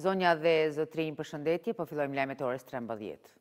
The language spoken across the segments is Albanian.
Zonja dhe zëtrinë për shëndetje, po fillojmë lajme të orës 13.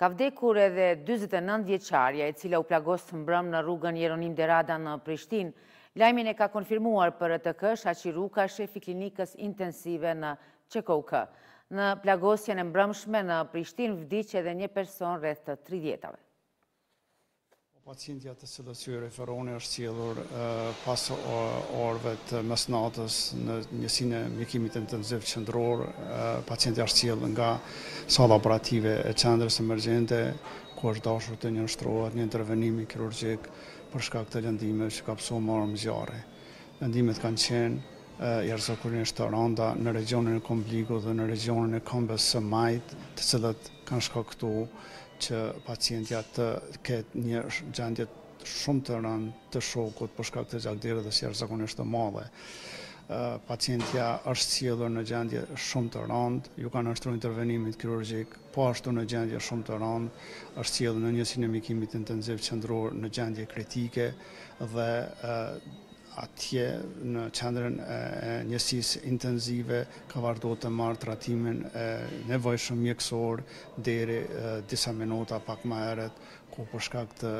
Ka vdekur edhe 29 vjeqarja e cila u plagos të mbrëm në rrugën Jeronim Derada në Prishtin. Lajmin e ka konfirmuar për të kësh Aqiruka, shefi klinikës intensive në Qekovka. Në plagosjen e mbrëmshme në Prishtin vdiqe edhe një person rreth të 30-ave. Pacientja të cilës i referoni është cilur pas orëve të mesnatës në njësine e mjekimit nëzivë qëndror, pacientja është cilë nga sala operative e qendrës emergjente, ku është dashur të një nështrohet një intervenimi kirurgjik përshka këtë lëndime që ka pëso marë mëzjare. Lëndimet kanë qenë i rëzokurinisht të randa në regionin e Kombligu dhe në regionin e Kombes së majtë të cilët kanë shkaktu që pacientja të ketë një gjendje shumë të rëndë të shokut për shkak të dhe sjerë zakonisht të madhe. Pacientja është cilër në gjendje shumë të rëndë, ju kanë nështru intervenimit kirurgjik, po ashtu në gjendje shumë të rëndë, është cilër në njësinë e mikimit intenziv qëndror në gjendje kritike dhe atje në qendrën e njësis intenzive ka vardo të marë tratimin e nevojshëm mjekësor deri disa minuta pak ma eret ku përshka këtë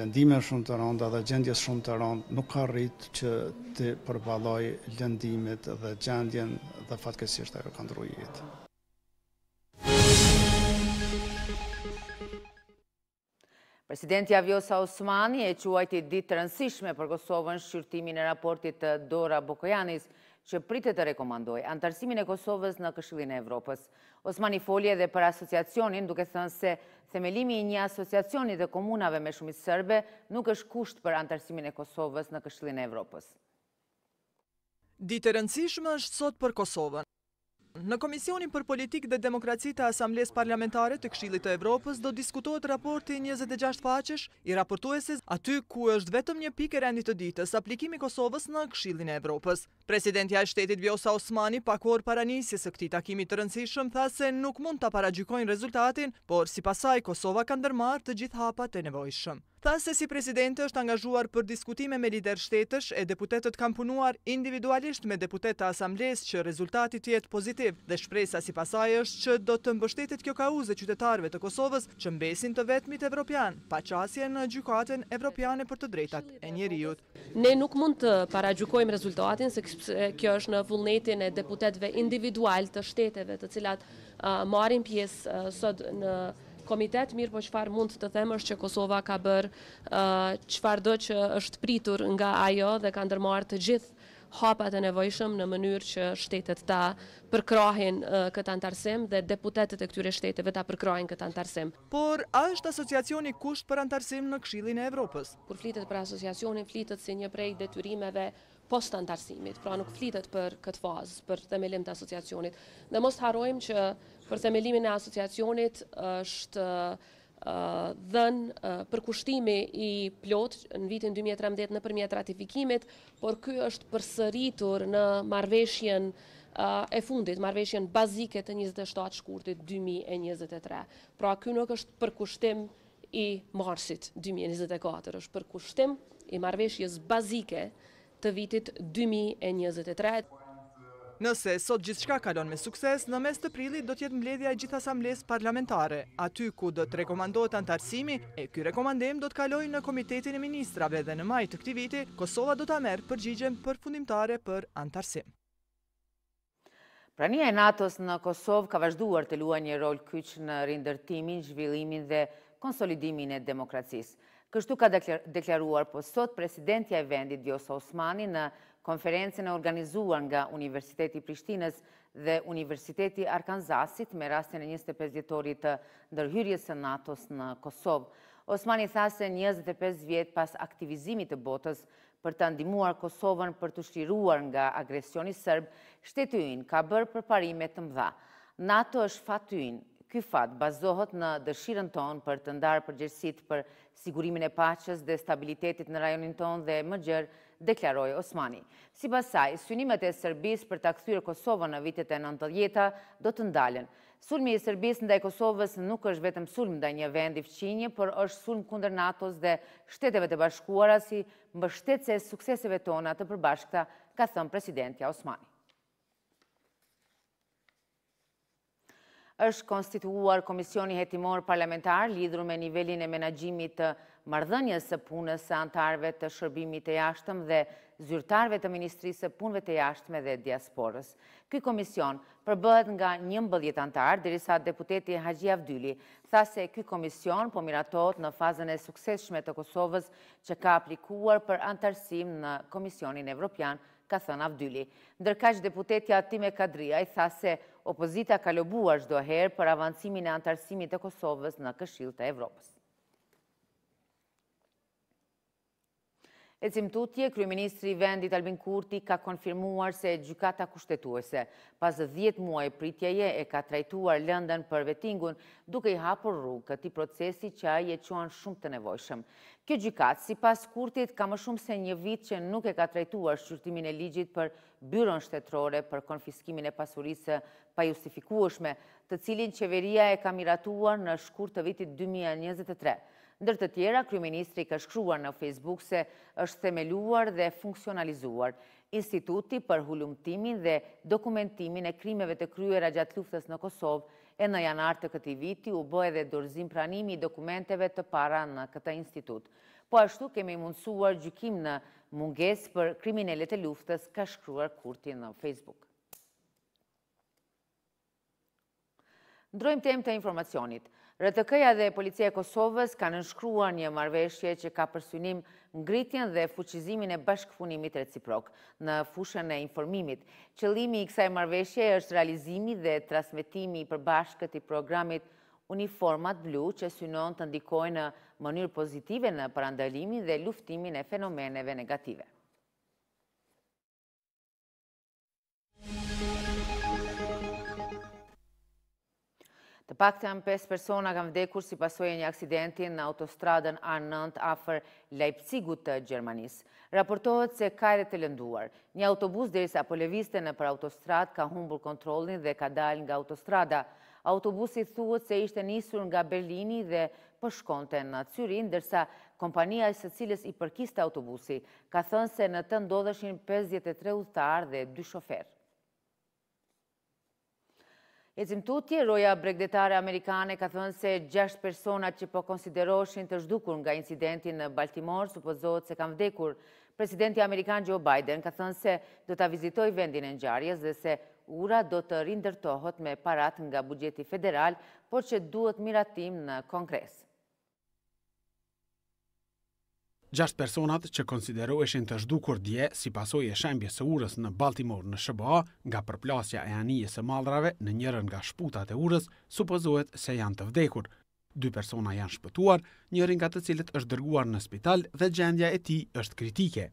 lëndime shumë të rënda dhe gjendjes shumë të randa nuk ka rrit që të përbaloj lëndimit dhe gjendjen dhe fatkesisht e këndru jetë. Presidenti Avjosa Osmani e quajti ditë të rëndësishme për Kosovën shqyrtimin e raportit të Dora Bokojanis që pritet të rekomandoj antarësimin e Kosovës në këshillin e Evropës. Osmani folje dhe për asociacionin duke thënë se themelimi i një asociacionit dhe komunave me shumit sërbe nuk është kusht për antarësimin e Kosovës në këshillin e Evropës. Ditë të rëndësishme është sot për Kosovën. Në Komisionin për Politikë dhe Demokraci të Asambles Parlamentare të Kshilit të Evropës do diskutohet raporti 26 faqesh i raportuesis aty ku është vetëm një pikë e rendit të ditës aplikimi Kosovës në Kshilin e Evropës. Presidentja e shtetit Vjosa Osmani pakor paranisjes së këti takimi të rëndësishëm tha se nuk mund të paragjykojnë rezultatin, por si pasaj Kosova ka dërmarë të gjithë hapat e nevojshëm tha se si presidente është angazhuar për diskutime me lider shtetësh e deputetet kam punuar individualisht me deputeta asambles që rezultatit jetë pozitiv dhe shpresa si pasaj është që do të mbështetit kjo kauze qytetarve të Kosovës që mbesin të vetmit evropian, pa qasje në gjukaten evropiane për të drejtat e njeriut. Ne nuk mund të paragjukojmë rezultatin se kjo është në vullnetin e deputetve individual të shteteve të cilat marim pjesë sot në komitet, mirë po qëfar mund të them është që Kosova ka bërë qëfar do që është pritur nga ajo dhe ka ndërmarë të gjithë hapat e nevojshëm në mënyrë që shtetet ta përkrahin këtë antarësim dhe deputetet e këtyre shteteve ta përkrahin këtë antarësim. Por, a është asociacioni kusht për antarësim në kshilin e Evropës? Kur flitet për asociacionin, flitet si një prej detyrimeve post antarësimit, pra nuk flitet për këtë fazë, për themelim të asociacionit. Dhe mos harojmë që për themelimin e asociacionit është dhen përkushtimi i plot në vitin 2013 në përmjet ratifikimit, por kjo është përsëritur në marveshjen e fundit, marveshjen bazike të 27 shkurtit 2023. Pra kjo nuk është përkushtim i marsit 2024, është përkushtim i marveshjes bazike të vitit 2023. Nëse sot gjithë shka kalon me sukses, në mes të prilit do tjetë mbledhja e gjitha parlamentare. Aty ku do të rekomandohet antarësimi, e kjo rekomandem do të kaloj në Komitetin e Ministrave dhe në maj të këti viti, Kosova do të amerë përgjigjen për fundimtare për antarësim. Prania e Natos në Kosovë ka vazhduar të lua një rol kyç në rindërtimin, zhvillimin dhe konsolidimin e demokracisë. Kështu ka deklaruar, po sot presidentja e vendit Vjosa Osmani në konferencën e organizuar nga Universiteti Prishtinës dhe Universiteti Arkanzasit me rastin e 25 djetorit të ndërhyrjes e NATO-s në Kosovë. Osmani tha se 25 vjet pas aktivizimit të botës për të ndimuar Kosovën për të shliruar nga agresioni sërbë, shtetyin ka bërë përparimet të mdha. NATO është fatyin Ky fat bazohet në dëshirën ton për të ndarë përgjërsit për sigurimin e paches dhe stabilitetit në rajonin ton dhe më gjërë, deklarojë Osmani. Si basaj, synimet e Serbis për të këthyrë Kosovë në vitet e nëntëdjeta do të ndalen. Sulmi i Serbis ndaj Kosovës nuk është vetëm sulm ndaj një vend i fqinje, për është sulm kunder NATO-s dhe shteteve të bashkuara si mbështetëse sukseseve tona të përbashkëta, ka thëmë presidentja Osmani. është konstituar Komisioni Hetimor Parlamentar lidru me nivelin e menagjimit të mardhënjës së punës së antarve të shërbimit e jashtëm dhe zyrtarve të Ministrisë punëve të jashtëme dhe diasporës. Ky komision përbëhet nga një mbëdhjet antar, dirisa deputeti Haji Avdyli tha se ky komision po miratot në fazën e sukseshme të Kosovës që ka aplikuar për antarësim në Komisionin Evropian, ka thënë Avdyli. Ndërka që deputetja Atime Kadria i tha se Opozita ka lëbuar gjdo herë për avancimin e antarësimit e Kosovës në këshil të Evropës. E cimtutje, Kryeministri Vendit Albin Kurti ka konfirmuar se gjukata kushtetuese, pas 10 muaj pritjeje e ka trajtuar lëndën për vetingun, duke i hapur rrugë këti procesi që a je quan shumë të nevojshëm. Kjo gjukat, si pas Kurtit, ka më shumë se një vit që nuk e ka trajtuar shqyrtimin e ligjit për byron shtetrore për konfiskimin e pasurisë pa të cilin qeveria e ka miratuar në shkur të vitit 2023 të tjera, Kryministri ka shkruar në Facebook se është themeluar dhe funksionalizuar instituti për hullumtimin dhe dokumentimin e krimeve të kryera gjatë luftës në Kosovë e në janar të këti viti u bëhe dhe dorëzim pranimi i dokumenteve të para në këta institut. Po ashtu kemi mundësuar gjykim në munges për kriminelet e luftës ka shkruar kurti në Facebook. Ndrojmë tem të informacionit. RTK-ja dhe Policia e Kosovës kanë nëshkrua një marveshje që ka përsynim ngritjen dhe fuqizimin e bashkëfunimit reciprok në fushën e informimit. Qëlimi i kësaj marveshje është realizimi dhe transmitimi për bashkët i programit Uniformat Blu që synon të ndikojnë në mënyrë pozitive në parandalimin dhe luftimin e fenomeneve negative. Pak janë 5 persona kanë vdekur si pasojë një aksidenti në autostradën A9 afër Leipzigut të Gjermanisë. Raportohet se ka edhe të lënduar. Një autobus derisa po lëviste nëpër autostradë ka humbur kontrollin dhe ka dalë nga autostrada. Autobusi thuhet se ishte nisur nga Berlini dhe po shkonte në Cyrin, ndërsa kompania i së cilës i përkiste autobusi ka thënë se në të ndodheshin 53 udhëtar dhe 2 shoferë. E tutje, roja bregdetare amerikane ka thënë se gjasht personat që po konsideroshin të zhdukur nga incidentin në Baltimore, supozohet se kam vdekur. Presidenti Amerikan Joe Biden ka thënë se do të vizitoj vendin e njarjes dhe se ura do të rindërtohot me parat nga bugjeti federal, por që duhet miratim në kongresë. Gjashtë personat që konsidero eshin të zhdukur dje si pasoj e shembje së urës në Baltimore në Shëba nga përplasja e anijës e maldrave në njërën nga shputat e urës, supozohet se janë të vdekur. Dy persona janë shpëtuar, njërin nga të cilët është dërguar në spital dhe gjendja e ti është kritike.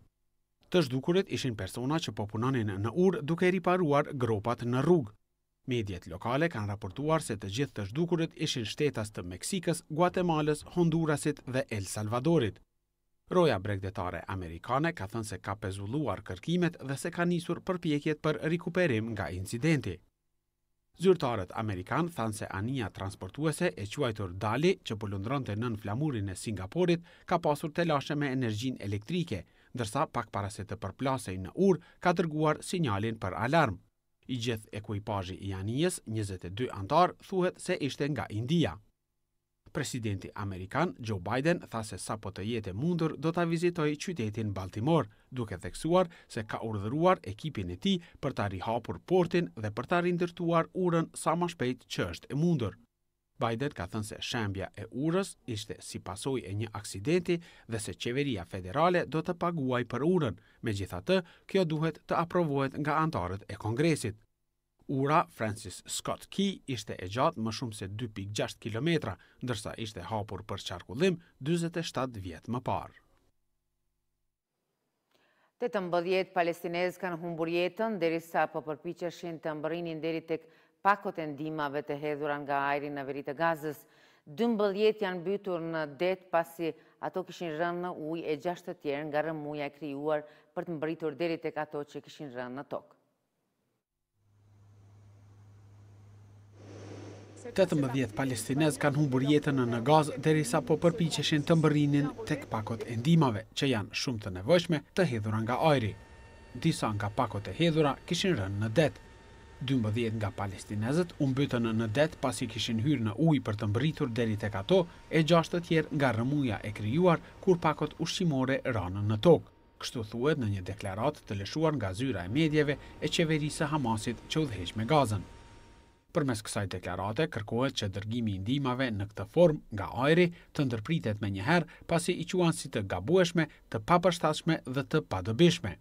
Të zhdukurit ishin persona që popunanin në urë duke riparuar gropat në rrugë. Mediat lokale kanë raportuar se të gjithë të zhdukurit ishin shtetas të Meksikës, Guatemalës, Hondurasit dhe El Salvadorit. Roja bregdetare amerikane ka thënë se ka pezulluar kërkimet dhe se ka nisur përpjekjet për rikuperim nga incidenti. Zyrtarët Amerikan thënë se anija transportuese e quajtur Dali, që pëllundron të nën flamurin e Singaporit, ka pasur të lashe me energjin elektrike, ndërsa pak para se të përplasej në ur, ka dërguar sinjalin për alarm. I gjithë ekuipajji i anijes, 22 antar, thuhet se ishte nga India. Presidenti Amerikan Joe Biden tha se sa po të jetë mundur do të vizitoj qytetin Baltimore, duke theksuar se ka urdhëruar ekipin e ti për të rihapur portin dhe për të rindërtuar urën sa ma shpejt që është e mundur. Biden ka thënë se shembja e urës ishte si pasoj e një aksidenti dhe se qeveria federale do të paguaj për urën, me gjitha të, kjo duhet të aprovohet nga antarët e kongresit ura Francis Scott Key ishte e gjatë më shumë se 2.6 km, ndërsa ishte hapur për qarkullim 27 vjetë më parë. Të të mbëdhjet palestinez kanë humbur jetën, deri sa po përpicheshin të mbërinin deri tek pakot e ndimave të hedhura nga ajri në veritë gazës. Dë mbëdhjet janë bytur në det pasi ato kishin rënë në uj e gjashtë të tjerë nga rëmuja e kryuar për të mbëritur deri tek ato që kishin rënë në tokë. 18 palestinez kanë humbur jetën në gaz dhe risa po shenë të mbërinin tek pakot e ndimave, që janë shumë të nevojshme të hedhura nga ajri. Disa nga pakot e hedhura kishin rënë në det. 12 nga palestinezet umbytën në det pasi kishin hyrë në uj për të mbëritur deri tek ato e 6 të tjerë nga rëmuja e kryuar kur pakot ushqimore rënë në tokë. Kështu thuet në një deklarat të leshuar nga zyra e medjeve e qeverisa Hamasit që udheq me gazën. Përmes kësaj deklarate, kërkohet që dërgimi i ndihmave në këtë formë nga ajri të ndërpritet me njëherë pasi i quan si të gabueshme, të papërshtatshme dhe të padobishme.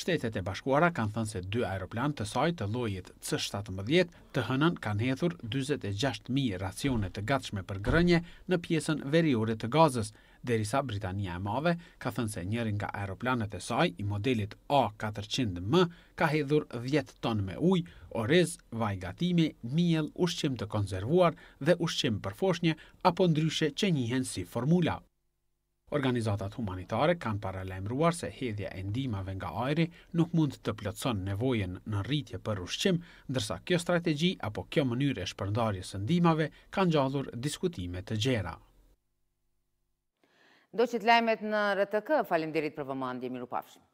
Shtetet e bashkuara kanë thënë se dy aeroplan të saj të lojit C-17 të, hënën kanë hethur 26.000 racionet të gatshme për grënje në pjesën veriore të gazës, derisa Britania e Madhe ka thënë se njërin nga aeroplanet e saj i modelit A400M ka hedhur 10 tonë me ujë, orez, vaj gatimi, miell, ushqim të konservuar dhe ushqim për foshnje apo ndryshe që njihen si formula. Organizatat humanitare kanë paralajmëruar se hedhja e ndihmave nga ajri nuk mund të plotëson nevojën në rritje për ushqim, ndërsa kjo strategji apo kjo mënyrë e shpërndarjes së ndihmave kanë gjallur diskutime të gjera. Do që të lajmet në RTK, falim dirit për vëmandje, miru pafshim.